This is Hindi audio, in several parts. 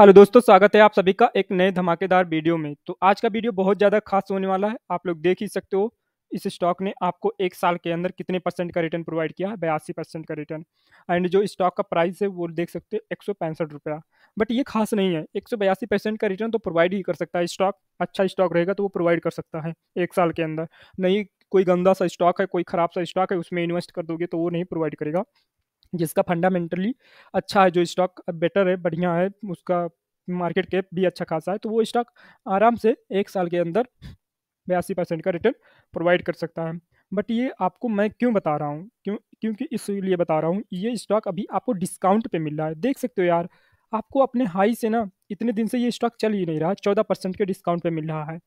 हेलो दोस्तों स्वागत है आप सभी का एक नए धमाकेदार वीडियो में तो आज का वीडियो बहुत ज़्यादा खास होने वाला है आप लोग देख ही सकते हो इस स्टॉक ने आपको एक साल के अंदर कितने परसेंट का रिटर्न प्रोवाइड किया है बयासी परसेंट का रिटर्न एंड जो स्टॉक का प्राइस है वो देख सकते हो एक सौ पैंसठ रुपया बट ये खास नहीं है एक सौ बयासी परसेंट का रिटर्न तो प्रोवाइड ही कर सकता है स्टॉक अच्छा स्टॉक रहेगा तो वो प्रोवाइड कर सकता है एक साल के अंदर नहीं कोई गंदा सा स्टॉक है कोई ख़राब सा स्टॉक है उसमें इन्वेस्ट कर दोगे तो वो नहीं प्रोवाइड करेगा जिसका फंडामेंटली अच्छा है जो स्टॉक बेटर है बढ़िया है उसका मार्केट कैप भी अच्छा खासा है तो वो स्टॉक आराम से एक साल के अंदर बयासी परसेंट का रिटर्न प्रोवाइड कर सकता है बट ये आपको मैं क्यों बता रहा हूँ क्यों क्योंकि इसलिए बता रहा हूँ ये स्टॉक अभी आपको डिस्काउंट पे मिल रहा है देख सकते हो यार आपको अपने हाई से ना इतने दिन से ये स्टॉक चल ही नहीं रहा चौदह परसेंट के डिस्काउंट पे मिल रहा है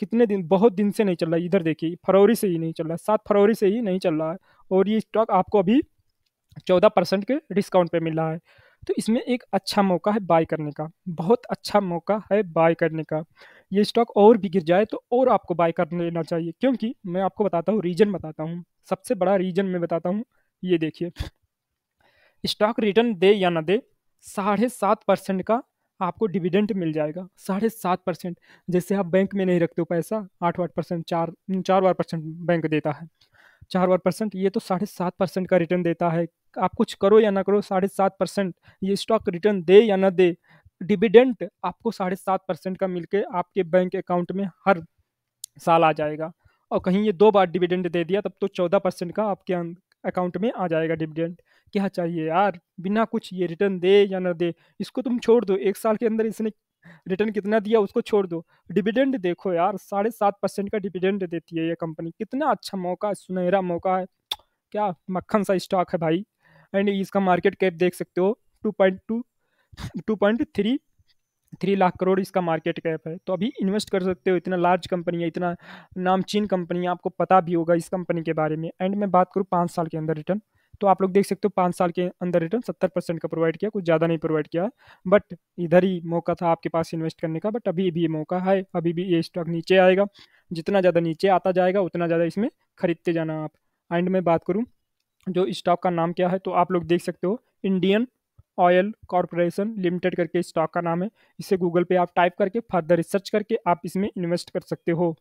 कितने दिन बहुत दिन से नहीं चल रहा इधर देखिए फरवरी से ही नहीं चल रहा सात फरवरी से ही नहीं चल रहा है और ये स्टॉक आपको अभी चौदह परसेंट के डिस्काउंट पे मिला है तो इसमें एक अच्छा मौका है बाय करने का बहुत अच्छा मौका है बाय करने का ये स्टॉक और भी गिर जाए तो और आपको बाय कर लेना चाहिए क्योंकि मैं आपको बताता हूँ रीजन बताता हूँ सबसे बड़ा रीजन मैं बताता हूँ ये देखिए स्टॉक रिटर्न दे या ना दे साढ़े सात परसेंट का आपको डिविडेंट मिल जाएगा साढ़े सात परसेंट जैसे आप बैंक में नहीं रखते हो पैसा आठ आठ परसेंट चार चार बार परसेंट बैंक देता है चार बार परसेंट ये तो साढ़े सात परसेंट का रिटर्न देता है आप कुछ करो या ना करो साढ़े सात परसेंट ये स्टॉक रिटर्न दे या ना दे डिविडेंट आपको साढ़े सात परसेंट का मिलके आपके बैंक अकाउंट में हर साल आ जाएगा और कहीं ये दो बार डिविडेंट दे दिया तब तो चौदह परसेंट का आपके अकाउंट में आ जाएगा डिविडेंट क्या चाहिए यार बिना कुछ ये रिटर्न दे या ना दे इसको तुम छोड़ दो एक साल के अंदर इसने रिटर्न कितना दिया उसको छोड़ दो डिविडेंड देखो यार साढ़े सात परसेंट का डिविडेंड देती है ये कंपनी कितना अच्छा मौका है सुनहरा मौका है क्या मक्खन सा स्टॉक है भाई एंड इसका मार्केट कैप देख सकते हो two point two two point three three lakh crore इसका मार्केट कैप है तो अभी इन्वेस्ट कर सकते हो इतना लार्ज कंपनी है इतना नामचीन कंपनी है आपको पता भी होगा इस कंपनी के बारे में एंड मैं बात करूँ पाँच साल के अंदर रिटर्न तो आप लोग देख सकते हो पाँच साल के अंदर रिटर्न सत्तर परसेंट का प्रोवाइड किया कुछ ज़्यादा नहीं प्रोवाइड किया बट इधर ही मौका था आपके पास इन्वेस्ट करने का बट अभी भी ये मौका है अभी भी ये स्टॉक नीचे आएगा जितना ज़्यादा नीचे आता जाएगा उतना ज़्यादा इसमें खरीदते जाना आप एंड मैं बात करूँ जो स्टॉक का नाम क्या है तो आप लोग देख सकते हो इंडियन ऑयल कॉरपोरेशन लिमिटेड करके स्टॉक का नाम है इसे गूगल पे आप टाइप करके फर्दर रिसर्च करके आप इसमें इन्वेस्ट कर सकते हो